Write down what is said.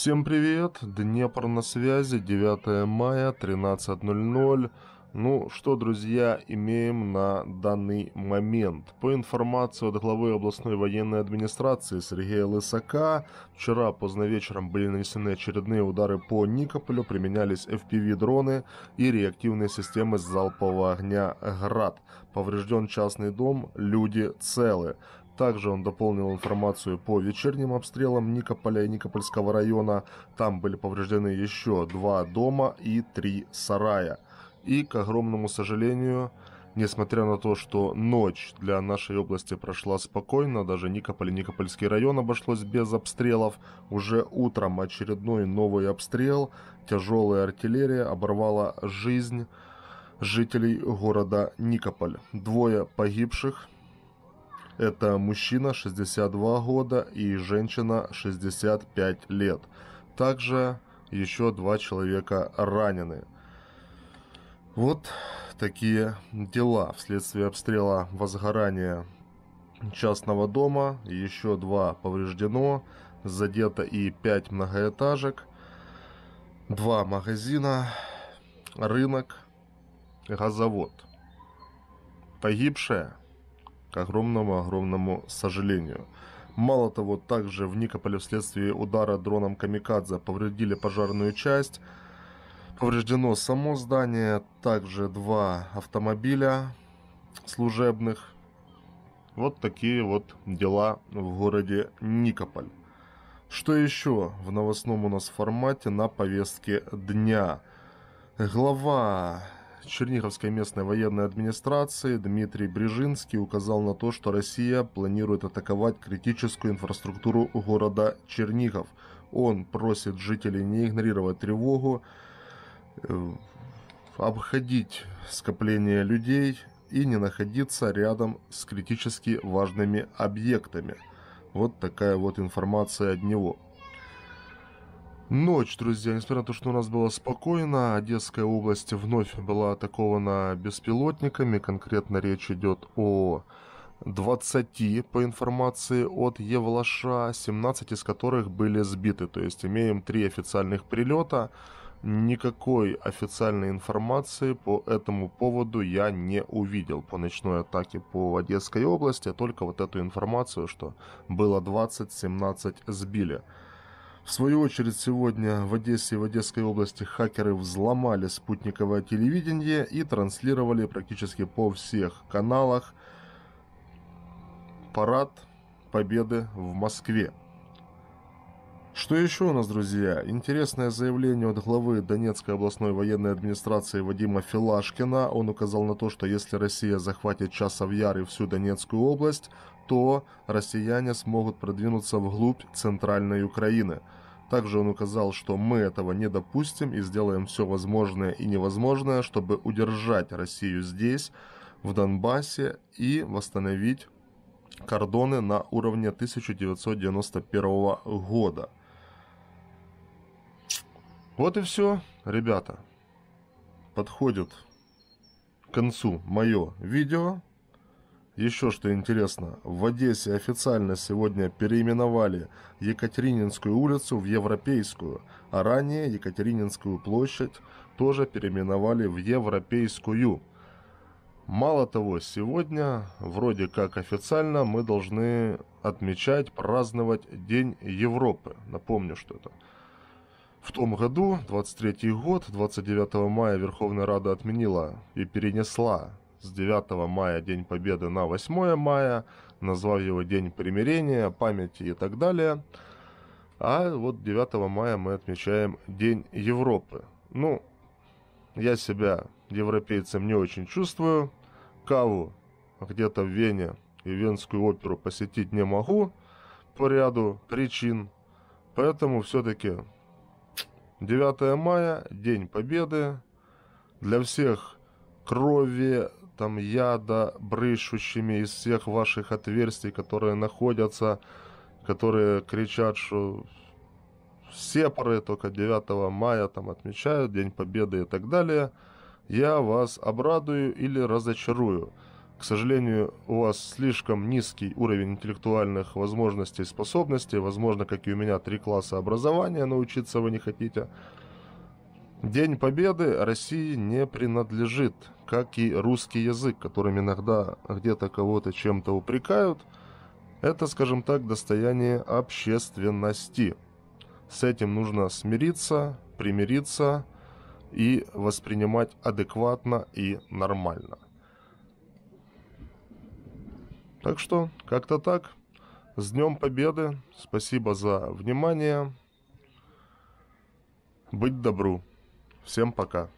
Всем привет, Днепр на связи, 9 мая, 13.00. Ну что, друзья, имеем на данный момент? По информации от главы областной военной администрации Сергея Лысака, вчера поздно вечером были нанесены очередные удары по Никополю, применялись FPV-дроны и реактивные системы залпового огня «Град». Поврежден частный дом, люди целы. Также он дополнил информацию по вечерним обстрелам Никополя и Никопольского района. Там были повреждены еще два дома и три сарая. И, к огромному сожалению, Несмотря на то, что ночь для нашей области прошла спокойно, даже Никополь и Никопольский район обошлось без обстрелов, уже утром очередной новый обстрел, тяжелая артиллерия оборвала жизнь жителей города Никополь. Двое погибших, это мужчина 62 года и женщина 65 лет. Также еще два человека ранены. Вот такие дела вследствие обстрела возгорания частного дома. Еще два повреждено. Задето и пять многоэтажек. Два магазина. Рынок. Газовод. Погибшая к огромному-огромному сожалению. Мало того, также в Никополе вследствие удара дроном «Камикадзе» повредили пожарную часть, повреждено само здание, также два автомобиля служебных. Вот такие вот дела в городе Никополь. Что еще в новостном у нас формате на повестке дня? Глава Черниговской местной военной администрации Дмитрий Брижинский указал на то, что Россия планирует атаковать критическую инфраструктуру города Чернигов. Он просит жителей не игнорировать тревогу, э, обходить скопление людей и не находиться рядом с критически важными объектами. Вот такая вот информация от него. Ночь, друзья, несмотря на то, что у нас было спокойно, Одесская область вновь была атакована беспилотниками. Конкретно речь идет о 20, по информации от Евлаша, 17 из которых были сбиты. То есть имеем 3 официальных прилета. Никакой официальной информации по этому поводу я не увидел по ночной атаке по Одесской области, только вот эту информацию, что было 20, 17 сбили. В свою очередь, сегодня в Одессе и в Одесской области хакеры взломали спутниковое телевидение и транслировали практически по всех каналах парад победы в Москве. Что еще у нас, друзья? Интересное заявление от главы Донецкой областной военной администрации Вадима Филашкина. Он указал на то, что если Россия захватит Часовьяр и всю Донецкую область, то россияне смогут продвинуться вглубь центральной Украины. Также он указал, что мы этого не допустим и сделаем все возможное и невозможное, чтобы удержать Россию здесь, в Донбассе и восстановить кордоны на уровне 1991 года. Вот и все, ребята. Подходит к концу мое видео. Еще что интересно, в Одессе официально сегодня переименовали Екатерининскую улицу в Европейскую, а ранее Екатерининскую площадь тоже переименовали в Европейскую. Мало того, сегодня, вроде как официально, мы должны отмечать, праздновать День Европы. Напомню, что это. В том году, 23 год, 29 мая Верховная Рада отменила и перенесла с 9 мая День Победы на 8 мая, назвав его День примирения, памяти и так далее. А вот 9 мая мы отмечаем День Европы. Ну, я себя европейцем не очень чувствую. Каву где-то в Вене и Венскую оперу посетить не могу по ряду причин. Поэтому все-таки 9 мая, День Победы. Для всех крови там яда, брышущими из всех ваших отверстий, которые находятся, которые кричат, что все поры только 9 мая там отмечают День Победы и так далее, я вас обрадую или разочарую. К сожалению, у вас слишком низкий уровень интеллектуальных возможностей и способностей. Возможно, как и у меня, три класса образования научиться вы не хотите. День Победы России не принадлежит, как и русский язык, которым иногда где-то кого-то чем-то упрекают. Это, скажем так, достояние общественности. С этим нужно смириться, примириться и воспринимать адекватно и нормально. Так что, как-то так. С Днем Победы. Спасибо за внимание. Быть добру. Всем пока.